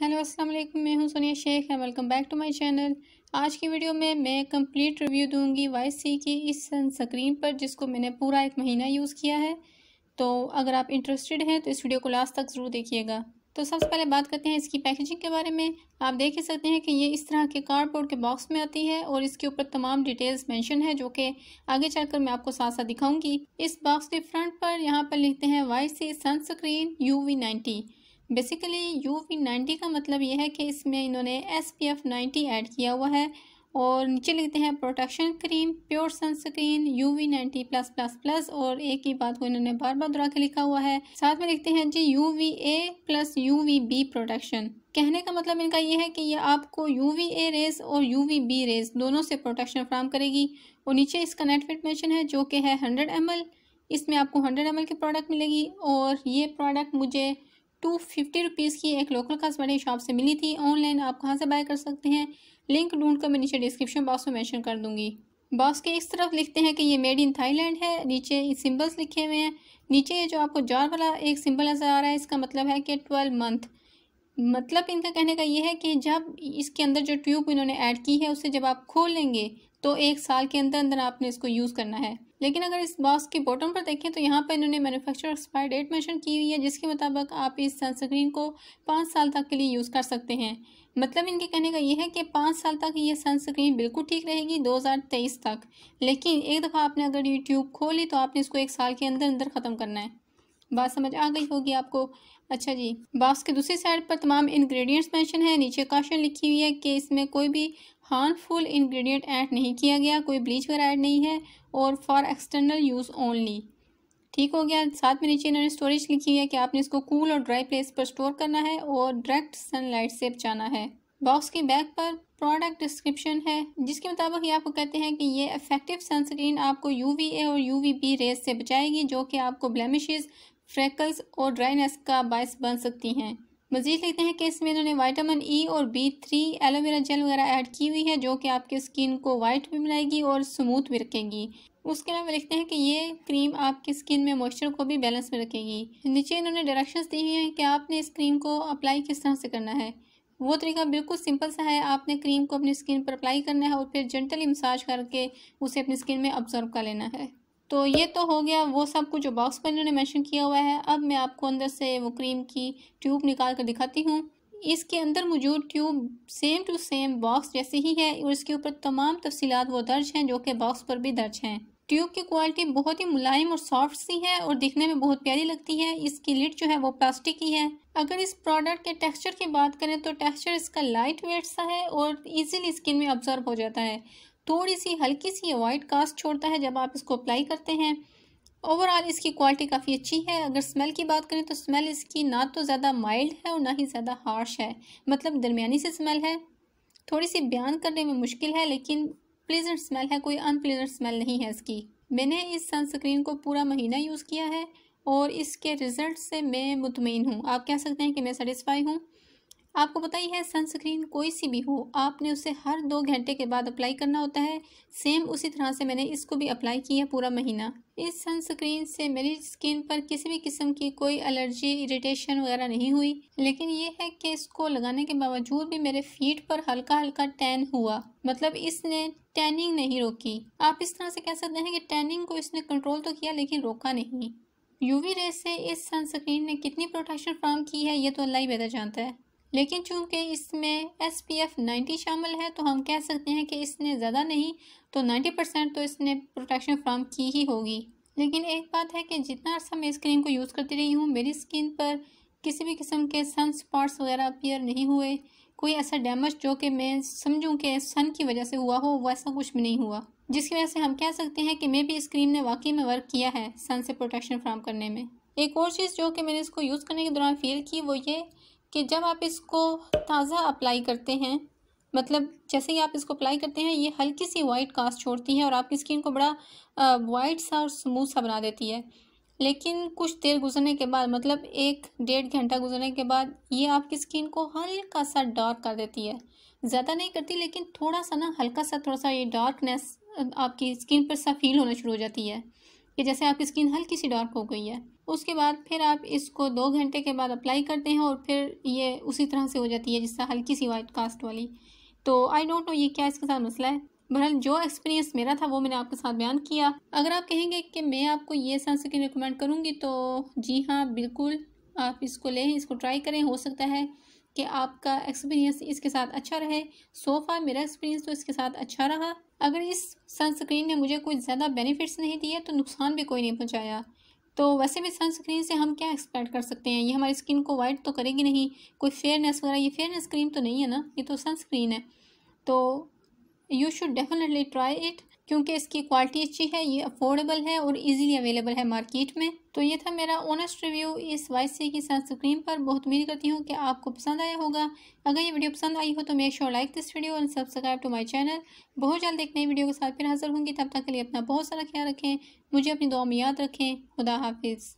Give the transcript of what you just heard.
hello अस्सलाम वालेकुम मैं हूं सोनिया शेख है welcome back to my channel आज की वीडियो में मैं कंप्लीट रिव्यू दूंगी वाई सी की इस सनस्क्रीन पर जिसको मैंने पूरा एक महीना यूज़ किया है तो अगर आप इंटरेस्टेड हैं तो इस वीडियो को लास्ट तक ज़रूर देखिएगा तो सबसे पहले बात करते हैं इसकी पैकेजिंग के बारे में आप देख ही सकते हैं कि ये इस तरह के कार्डबोर्ड के बॉक्स में आती है और इसके ऊपर तमाम डिटेल्स मेंशन है जो कि आगे चलकर मैं आपको साथ साथ दिखाऊंगी इस बॉक्स के फ्रंट पर यहाँ पर लिखते हैं Y C sunscreen U V ninety basically U V ninety का मतलब यह है कि इसमें इन्होंने S P F ninety add किया हुआ है और नीचे लिखते हैं protection cream pure sunscreen U V ninety plus plus plus और एक ही बात को इन्होंने बार बार दोहरा के लिखा हुआ है साथ में लिखते हैं जी U V A plus U V B protection कहने का मतलब इनका ये है कि ये आपको यू वी ए रेज और यू वी बी रेज दोनों से प्रोटेक्शन फ्राहम करेगी और नीचे इसका नेटफिट मेंशन है जो कि है हंड्रेड एम एल इसमें आपको हंड्रेड एम एल की प्रोडक्ट मिलेगी और ये प्रोडक्ट मुझे टू फिफ्टी रुपीज़ की एक लोकल खास बड़ी शॉप से मिली थी ऑनलाइन आप कहाँ से बाय कर सकते हैं लिंक ढूंढ कर मैं नीचे डिस्क्रिप्शन बॉक्स में मैंशन कर दूँगी बॉक्स के इस तरफ लिखते हैं कि ये मेड इन थाईलैंड है नीचे सिम्बल्स लिखे हुए हैं नीचे जो आपको जार वाला एक सिम्बल नज़र आ रहा है इसका मतलब है कि ट्वेल्व मंथ मतलब इनका कहने का ये है कि जब इसके अंदर जो ट्यूब इन्होंने ऐड की है उसे जब आप खोलेंगे तो एक साल के अंदर अंदर आपने इसको यूज़ करना है लेकिन अगर इस बॉक्स के बॉटम पर देखें तो यहाँ पर इन्होंने मैन्युफैक्चर एक्सपायर डेट मेंशन की हुई है जिसके मुताबिक आप इस सनस्क्रीन को पाँच साल तक के लिए यूज़ कर सकते हैं मतलब इनके कहने का यह है कि पाँच साल तक ये सनस्क्रीन बिल्कुल ठीक रहेगी 2023 तक लेकिन एक दफ़ा आपने अगर यूट्यूब ट्यूब खोली तो आपने इसको एक साल के अंदर अंदर ख़त्म करना है बात समझ आ गई होगी आपको अच्छा जी बॉक्स के दूसरी साइड पर तमाम इंग्रेडिएंट्स मेंशन है नीचे काशन लिखी हुई है कि इसमें कोई भी हार्मफुल इंग्रेडिएंट ऐड नहीं किया गया कोई ब्लीच वगैरह ऐड नहीं है और फॉर एक्सटर्नल यूज़ ओनली ठीक हो गया साथ में नीचे इन्होंने स्टोरेज लिखी है कि आपने इसको कूल और ड्राई प्लेस पर स्टोर करना है और डायरेक्ट सनलाइट से बचाना है बॉक्स के बैक पर प्रोडक्ट डिस्क्रिप्शन है जिसके मुताबिक ये आपको कहते हैं कि ये इफेक्टिव सनस्क्रीन आपको ए और बी रेस से बचाएगी जो कि आपको ब्लैमिश फ्रैकल्स और ड्राइनेस का बायस बन सकती हैं मजीद लिखते हैं कि इसमें इन्होंने वाइटामिन ई e और B three aloe vera gel add की हुई है जो कि आपकी स्किन को वाइट भी बनाएगी और स्मूथ भी रखेगी उसके अलावा लिखते हैं कि ये क्रीम आपकी स्किन में मॉइस्चर को भी बैलेंस में रखेगी नीचे इन्होंने डायरेक्शंस दी हैं कि आपने इस क्रीम को अप्लाई किस तरह से करना है वो तरीका बिल्कुल सिंपल सा है आपने क्रीम को अपनी स्किन पर अप्लाई करना है और फिर जेंटली मसाज करके उसे अपनी स्किन में ऑब्जर्व कर लेना है तो ये तो हो गया वो सब कुछ जो बॉक्स पर इन्होंने मेंशन किया हुआ है अब मैं आपको अंदर से वो क्रीम की ट्यूब निकाल कर दिखाती हूँ इसके अंदर मौजूद tube same to same box जैसी ही है और इसके ऊपर तमाम तफसीत वो दर्ज हैं जो कि बॉक्स पर भी दर्ज हैं ट्यूब की क्वालिटी बहुत ही मुलायम और सॉफ्ट सी है और दिखने में बहुत प्यारी लगती है इसकी लिड जो है वो प्लास्टिक की है अगर इस प्रोडक्ट के टेक्सचर की बात करें तो टेक्सचर इसका लाइट वेट सा है और इजीली स्किन में ऑब्जर्व हो जाता है थोड़ी सी हल्की सी वाइट कास्ट छोड़ता है जब आप इसको अप्लाई करते हैं ओवरऑल इसकी क्वालिटी काफ़ी अच्छी है अगर स्मेल की बात करें तो स्मेल इसकी ना तो ज़्यादा माइल्ड है और ना ही ज़्यादा हार्श है मतलब दरमियानी सी स्मेल है थोड़ी सी बयान करने में मुश्किल है लेकिन प्लेजेंट स्मेल है कोई अनप्लेजेंट स्मेल नहीं है इसकी मैंने इस सनस्क्रीन को पूरा महीना यूज़ किया है और इसके रिज़ल्ट से मैं मुतमिन हूँ आप कह सकते हैं कि मैं सेटिस्फाई हूँ आपको पता ही है सनस्क्रीन कोई सी भी हो आपने उसे हर दो घंटे के बाद अप्लाई करना होता है सेम उसी तरह से मैंने इसको भी अप्लाई किया पूरा महीना इस सनस्क्रीन से मेरी स्किन पर किसी भी किस्म की कोई एलर्जी इरिटेशन वगैरह नहीं हुई लेकिन ये है कि इसको लगाने के बावजूद भी मेरे फीट पर हल्का हल्का टैन हुआ मतलब इसने टैनिंग नहीं रोकी आप इस तरह से कह सकते हैं कि टैनिंग को इसने कंट्रोल तो किया लेकिन रोका नहीं यूवी रेस से इस सनस्क्रीन ने कितनी प्रोटेक्शन फ्राम की है ये तो अल्लाह ही बेहतर जानता है लेकिन चूंकि इसमें एस पी एफ नाइन्टी शामिल है तो हम कह सकते हैं कि इसने ज़्यादा नहीं तो नाइन्टी परसेंट तो इसने प्रोटेक्शन फ्राम की ही होगी लेकिन एक बात है कि जितना अर्सा मैं इस क्रीम को यूज़ करती रही हूँ मेरी स्किन पर किसी भी किस्म के सन स्पॉट्स वगैरह अपीयर नहीं हुए कोई ऐसा डैमेज जो कि मैं समझूँ कि सन की वजह से हुआ हो वैसा कुछ भी नहीं हुआ जिसकी वजह से हम कह सकते हैं कि मे भी इस क्रीम ने वाकई में वर्क किया है सन से प्रोटेक्शन फ्राम करने में एक और चीज़ जो कि मैंने इसको यूज़ करने के दौरान फील की वो ये कि जब आप इसको ताज़ा अप्लाई करते हैं मतलब जैसे ही आप इसको अप्लाई करते हैं ये हल्की सी वाइट कास्ट छोड़ती है और आपकी स्किन को बड़ा वाइट सा और स्मूथ सा बना देती है लेकिन कुछ देर गुजरने के बाद मतलब एक डेढ़ घंटा गुजरने के बाद ये आपकी स्किन को हल्का सा डार्क कर देती है ज़्यादा नहीं करती लेकिन थोड़ा सा ना हल्का सा थोड़ा सा ये डार्कनेस आपकी स्किन पर सा फील होना शुरू हो जाती है कि जैसे आपकी स्किन हल्की सी डार्क हो गई है उसके बाद फिर आप इसको दो घंटे के बाद अप्लाई करते हैं और फिर ये उसी तरह से हो जाती है जिससे हल्की सी वाइट कास्ट वाली तो आई डोंट नो ये क्या इसके साथ मसला है बहरहाल जो एक्सपीरियंस मेरा था वो मैंने आपके साथ बयान किया अगर आप कहेंगे कि मैं आपको ये सनस्क्रीन रिकमेंड करूँगी तो जी हाँ बिल्कुल आप इसको लें इसको ट्राई करें हो सकता है कि आपका एक्सपीरियंस इसके साथ अच्छा रहे सोफ़ा मेरा एक्सपीरियंस तो इसके साथ अच्छा रहा अगर इस सनस्क्रीन ने मुझे कुछ ज़्यादा बेनिफिट्स नहीं दिए तो नुकसान भी कोई नहीं पहुँचाया तो वैसे भी सनस्क्रीन से हम क्या एक्सपेक्ट कर सकते हैं ये हमारी स्किन को वाइट तो करेगी नहीं कोई फेयरनेस वगैरह ये फेयरनेस क्रीम तो नहीं है ना ये तो सनस्क्रीन है तो you should definitely try it क्योंकि इसकी क्वालिटी अच्छी है ये अफोर्डेबल है और इजीली अवेलेबल है मार्केट में तो ये था मेरा ऑनेस्ट रिव्यू इस वाइस की सनस्क्रीन पर बहुत उम्मीद करती हूँ कि आपको पसंद आया होगा अगर ये वीडियो पसंद आई हो तो make sure like this video and subscribe to my channel बहुत जल्द एक नई वीडियो के साथ फिर हाजिर होंगी तब तक के लिए अपना बहुत सारा ख्याल रखें मुझे अपनी दुआ में याद रखें खुदा हाफिज़